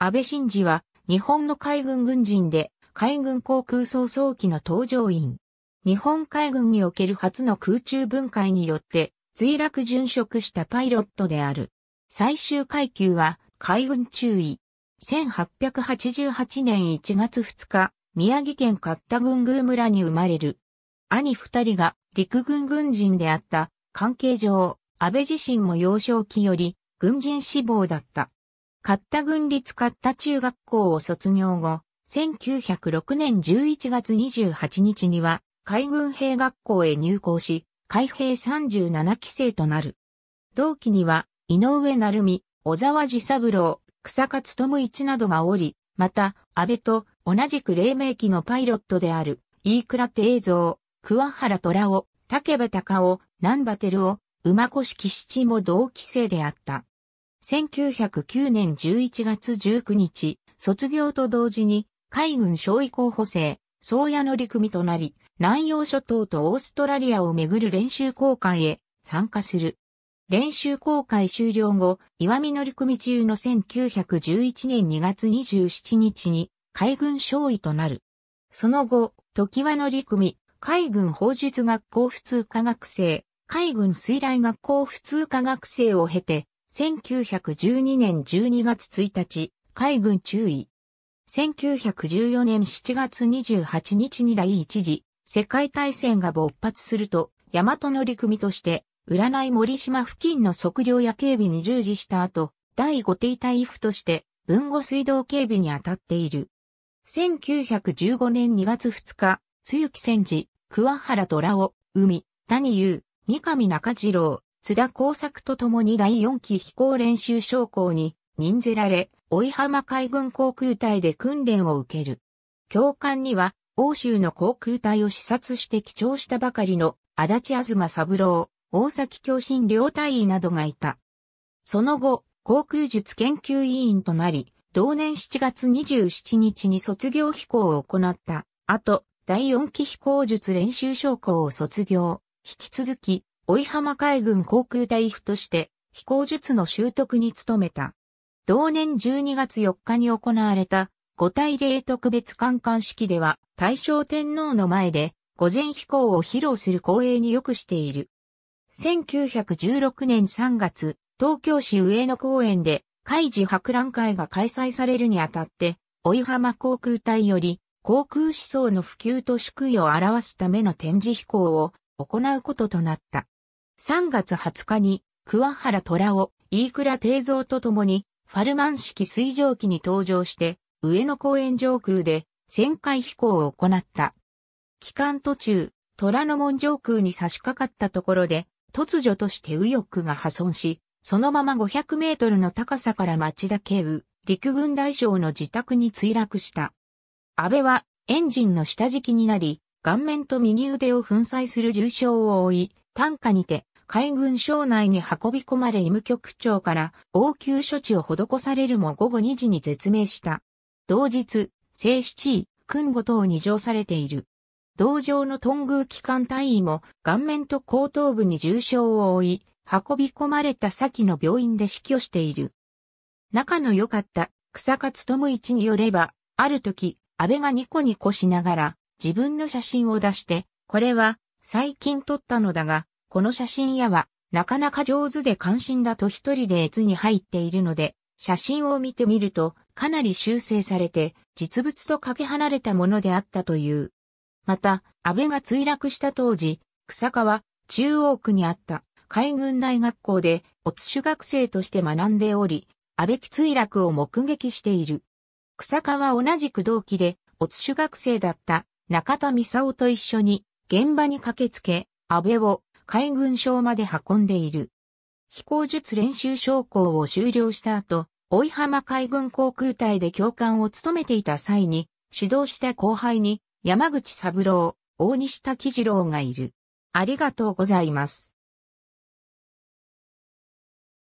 安倍晋二は日本の海軍軍人で海軍航空創造機の搭乗員。日本海軍における初の空中分解によって墜落殉職したパイロットである。最終階級は海軍中尉。1888年1月2日、宮城県勝田郡宮村に生まれる。兄二人が陸軍軍人であった関係上、安倍自身も幼少期より軍人志望だった。勝った軍立勝った中学校を卒業後、1906年11月28日には海軍兵学校へ入校し、海兵37期生となる。同期には、井上成美、小沢治三郎、草勝智一などがおり、また、安倍と同じく黎明期のパイロットである、飯倉定蔵、桑原虎尾、竹部隆夫、南波照夫、馬越吉七も同期生であった。1909年11月19日、卒業と同時に海軍少尉候補生、宗谷乗組となり、南洋諸島とオーストラリアをめぐる練習航海へ参加する。練習航海終了後、岩見乗組中の1911年2月27日に海軍少尉となる。その後、時は乗組、海軍法術学校普通科学生、海軍水雷学校普通科学生を経て、1912年12月1日、海軍注意。1914年7月28日に第一次世界大戦が勃発すると、大和乗組として、占い森島付近の測量や警備に従事した後、第5艇隊府として、文後水道警備に当たっている。1915年2月2日、露木戦時、桑原虎尾、海、谷優、三上中次郎、津田耕作と共に第4期飛行練習将校に任ぜられ、追浜海軍航空隊で訓練を受ける。教官には、欧州の航空隊を視察して記帳したばかりの、足立東三郎、大崎共進両隊員などがいた。その後、航空術研究委員となり、同年7月27日に卒業飛行を行った。後、第4期飛行術練習将校を卒業。引き続き、追浜海軍航空隊夫として飛行術の習得に努めた。同年12月4日に行われた5体0特別観艦式では大正天皇の前で午前飛行を披露する光栄によくしている。1916年3月、東京市上野公園で海事博覧会が開催されるにあたって、追浜航空隊より航空思想の普及と祝意を表すための展示飛行を行うこととなった。3月20日に、桑原虎を、飯倉定蔵と共に、ファルマン式水蒸気に登場して、上野公園上空で、旋回飛行を行った。期間途中、虎ノ門上空に差し掛かったところで、突如として右翼が破損し、そのまま500メートルの高さから町田警部、陸軍大将の自宅に墜落した。安倍は、エンジンの下敷きになり、顔面と右腕を粉砕する重傷を負い、担架にて、海軍省内に運び込まれ医務局長から応急処置を施されるも午後2時に絶命した。同日、正七位、訓後等に乗されている。同場の頓宮機関隊員も顔面と後頭部に重傷を負い、運び込まれた先の病院で死去している。仲の良かった草勝智一によれば、ある時、安倍がニコニコしながら自分の写真を出して、これは最近撮ったのだが、この写真屋は、なかなか上手で関心だと一人で絵図に入っているので、写真を見てみると、かなり修正されて、実物とかけ離れたものであったという。また、安倍が墜落した当時、草川、中央区にあった海軍大学校で、おつ主学生として学んでおり、安倍機墜落を目撃している。草川同じく同期で、おつ主学生だった中田美沙夫と一緒に、現場に駆けつけ、安倍を海軍省まで運んでいる。飛行術練習将校を修了した後、大井浜海軍航空隊で教官を務めていた際に、指導した後輩に、山口三郎、大西滝次郎がいる。ありがとうございます。